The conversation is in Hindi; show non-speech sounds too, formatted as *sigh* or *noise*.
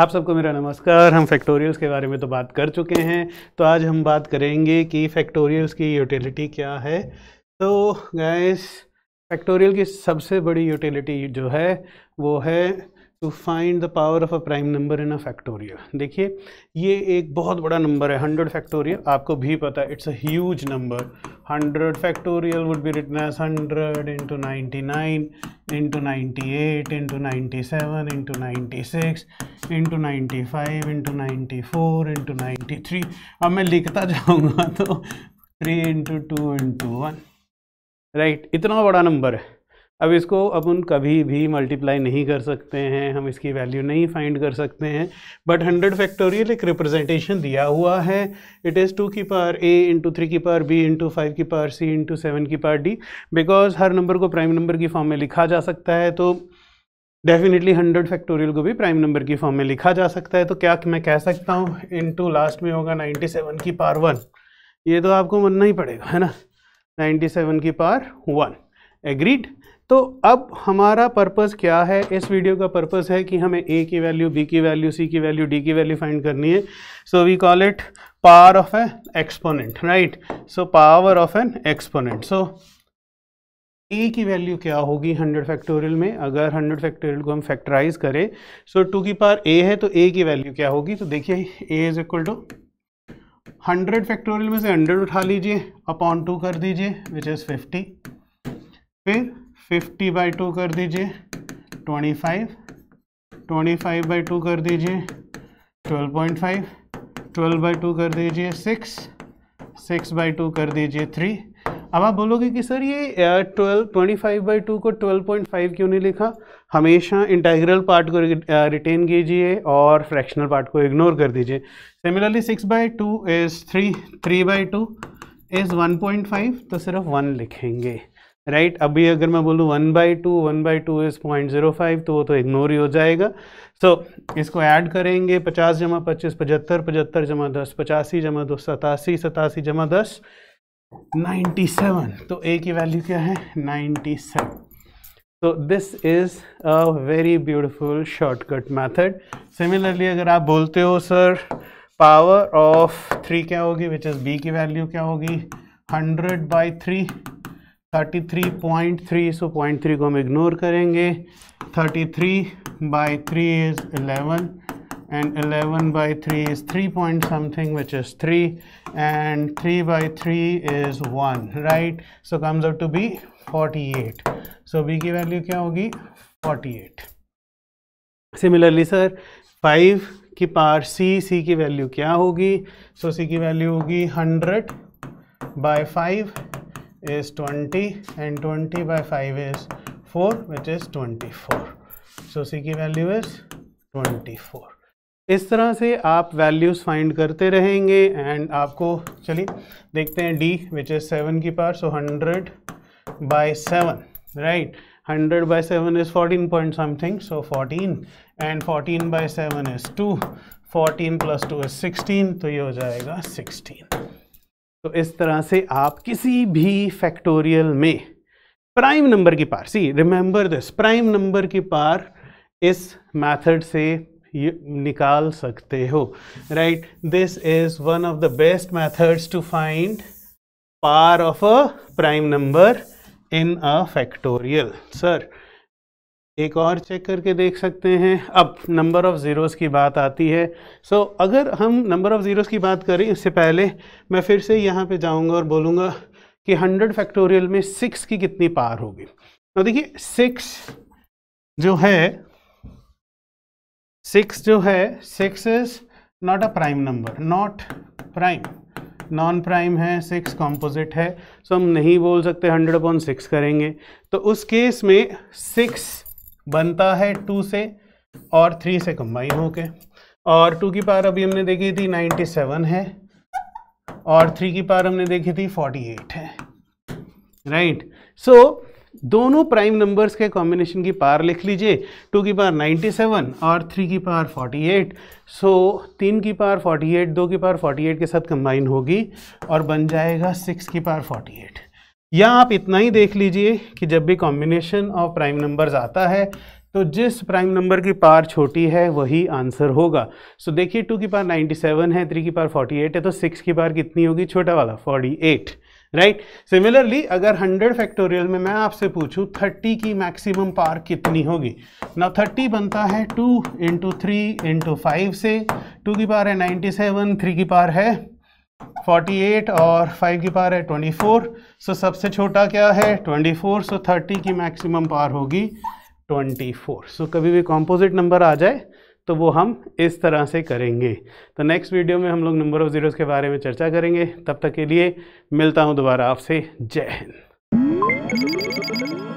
आप सबको मेरा नमस्कार हम फैक्टोरियल्स के बारे में तो बात कर चुके हैं तो आज हम बात करेंगे कि फैक्टोरियल्स की यूटिलिटी क्या है तो गैस फैक्टोरियल की सबसे बड़ी यूटिलिटी जो है वो है to find the power of a prime number in a factorial देखिए ये एक बहुत बड़ा नंबर है हंड्रेड फैक्टोरियल आपको भी पता है it's a huge number hundred factorial would be written as hundred into ninety nine into ninety eight into ninety seven into ninety six into ninety five into ninety four into ninety three अब मैं लिखता *laughs* जाऊँगा तो three into two into one right इतना बड़ा नंबर है अब इसको अपन कभी भी मल्टीप्लाई नहीं कर सकते हैं हम इसकी वैल्यू नहीं फाइंड कर सकते हैं बट हंड्रेड फैक्टोरियल एक रिप्रेजेंटेशन दिया हुआ है इट इज़ टू की पावर ए इंटू थ्री की पावर बी इंटू फाइव की पावर सी इंटू सेवन की पावर डी बिकॉज हर नंबर को प्राइम नंबर की फॉर्म में लिखा जा सकता है तो डेफिनेटली हंड्रेड फैक्टोरियल को भी प्राइम नंबर की फॉर्म में लिखा जा सकता है तो क्या मैं कह सकता हूँ इंटू लास्ट में होगा नाइन्टी सेवन की पार वन ये तो आपको मनना ही पड़ेगा है ना नाइन्टी सेवन की पार वन एग्रीड तो अब हमारा पर्पज क्या है इस वीडियो का पर्पज है कि हमें ए की वैल्यू बी की वैल्यू सी की वैल्यू डी की वैल्यू फाइंड करनी है so we call it power of a exponent right so power of an exponent so A की वैल्यू क्या होगी 100 फैक्टोरियल में अगर 100 फैक्टोरियल को हम फैक्टराइज करें सो टू की पार ए है तो ए की वैल्यू क्या होगी तो देखिए A is equal to 100 factorial में से 100 उठा लीजिए अपॉन टू कर दीजिए विच इज़ 50 फिर फिफ्टी बाई टू कर दीजिए twenty five twenty five by two कर दीजिए twelve point five twelve by two कर दीजिए सिक्स सिक्स बाई टू कर दीजिए थ्री अब आप बोलोगे कि सर ये twelve twenty five by two को ट्वेल्व पॉइंट फाइव क्यों नहीं लिखा हमेशा इंटाइग्रल पार्ट को रिटेन कीजिए और फ्रैक्शनल पार्ट को इग्नोर कर दीजिए similarly six by two is three three by two is one point five तो सिर्फ वन लिखेंगे राइट right? अभी अगर मैं बोलूँ one by two one by two is point zero five तो वो तो इग्नोर ही हो जाएगा सो so, इसको ऐड करेंगे पचास जमा पच्चीस पचहत्तर पचहत्तर जमा दस पचासी जमा दो सतासी सतासी जमा दस नाइन्टी सेवन तो ए की वैल्यू क्या है नाइन्टी सेवन तो this is a very beautiful shortcut method similarly अगर आप बोलते हो सर पावर ऑफ थ्री क्या होगी विच इज़ बी की वैल्यू क्या होगी hundred by three thirty three point three so point three को हम इग्नोर करेंगे thirty three by three is eleven eleven 11 three 3 three 3 something which is three 3 three 3 three 3 one 1 so comes up to be forty 48 so B की वैल्यू क्या होगी 48 सिमिलरली सर 5 की पार सी सी की वैल्यू क्या होगी सो so, की वैल्यू होगी 100 by 5 is 20 and 20 by 5 is 4 which is 24 so c की वैल्यू इज 24 इस तरह से आप वैल्यूज़ फाइंड करते रहेंगे एंड आपको चलिए देखते हैं डी विच इज़ सेवन की power so hundred by seven right hundred by seven is fourteen point something so fourteen and fourteen by seven is two fourteen plus two is sixteen तो ये हो जाएगा सिक्सटीन तो इस तरह से आप किसी भी फैक्टोरियल में प्राइम नंबर की power see remember this prime number की पार इस मेथड से निकाल सकते हो right this is one of the best methods to find power of a prime number in a factorial sir एक और चेक करके देख सकते हैं अब नंबर ऑफ़ ज़ीरोज़ की बात आती है सो so, अगर हम नंबर ऑफ़ ज़ीरोज़ की बात करें इससे पहले मैं फिर से यहाँ पे जाऊँगा और बोलूँगा कि हंड्रेड फैक्टोरियल में सिक्स की कितनी पार होगी तो देखिए सिक्स जो है सिक्स जो है six is not a prime number not prime non prime है सिक्स कॉम्पोजिट है सो so हम नहीं बोल सकते हंड्रेड अपॉन सिक्स करेंगे तो उस केस में सिक्स बनता है टू से और थ्री से कंबाइन होके और टू की पावर अभी हमने देखी थी नाइन्टी सेवन है और थ्री की पावर हमने देखी थी फोर्टी एट है राइट सो दोनों प्राइम नंबर्स के कॉम्बिनेशन की पावर लिख लीजिए टू की पावर 97 और थ्री की पावर 48 सो तीन की पावर 48 दो की पावर 48 के साथ कंबाइन होगी और बन जाएगा सिक्स की पावर 48 या आप इतना ही देख लीजिए कि जब भी कॉम्बिनेशन ऑफ प्राइम नंबर्स आता है तो जिस प्राइम नंबर की पार छोटी है वही आंसर होगा सो so, देखिए टू की पार 97 है थ्री की पार 48 है तो सिक्स की पार कितनी होगी छोटा वाला 48 राइट right? सिमिलरली अगर 100 फैक्टोरियल में मैं आपसे पूछूं 30 की मैक्सिमम पार कितनी होगी ना 30 बनता है 2 इंटू थ्री इंटू फाइव से टू की पार है 97 थ्री की पार है 48 और 5 की पावर है 24 सो so सबसे छोटा क्या है 24 सो so 30 की मैक्सिमम पावर होगी 24 सो so कभी भी कॉम्पोजिट नंबर आ जाए तो वो हम इस तरह से करेंगे तो नेक्स्ट वीडियो में हम लोग नंबर ऑफ ज़ीरोज़ के बारे में चर्चा करेंगे तब तक के लिए मिलता हूँ दोबारा आपसे जय हिंद